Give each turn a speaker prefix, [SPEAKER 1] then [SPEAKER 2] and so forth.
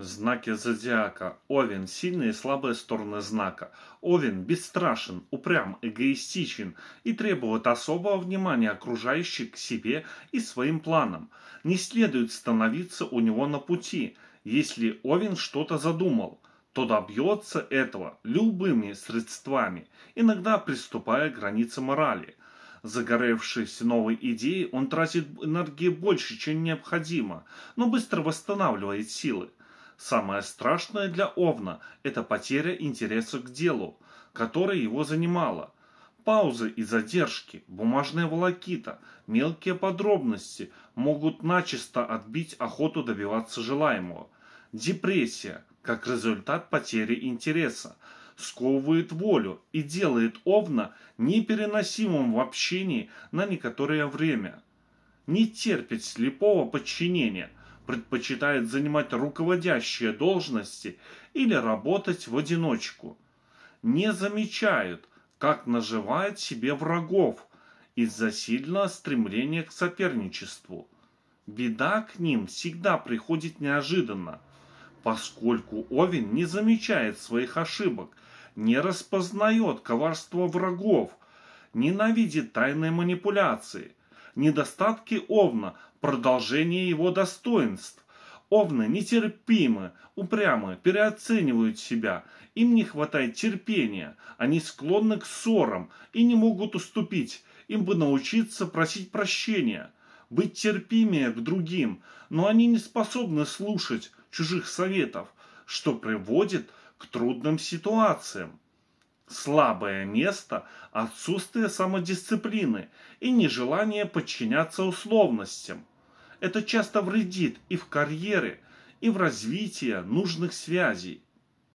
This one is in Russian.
[SPEAKER 1] Знаки зодиака. Овен – сильные и слабые стороны знака. Овен бесстрашен, упрям, эгоистичен и требует особого внимания окружающих к себе и своим планам. Не следует становиться у него на пути. Если Овен что-то задумал, то добьется этого любыми средствами, иногда приступая к границе морали. Загоревшись новой идеей, он тратит энергии больше, чем необходимо, но быстро восстанавливает силы. Самое страшное для Овна – это потеря интереса к делу, которое его занимало. Паузы и задержки, бумажная волокита, мелкие подробности могут начисто отбить охоту добиваться желаемого. Депрессия, как результат потери интереса, сковывает волю и делает Овна непереносимым в общении на некоторое время. Не терпит слепого подчинения – предпочитает занимать руководящие должности или работать в одиночку. Не замечают, как наживает себе врагов из-за сильного стремления к соперничеству. Беда к ним всегда приходит неожиданно, поскольку Овен не замечает своих ошибок, не распознает коварство врагов, ненавидит тайные манипуляции – недостатки Овна, продолжение его достоинств. Овны нетерпимы, упрямы, переоценивают себя. Им не хватает терпения. Они склонны к ссорам и не могут уступить. Им бы научиться просить прощения, быть терпимее к другим. Но они не способны слушать чужих советов, что приводит к трудным ситуациям слабое место – отсутствие самодисциплины и нежелание подчиняться условностям. Это часто вредит и в карьере, и в развитии нужных связей.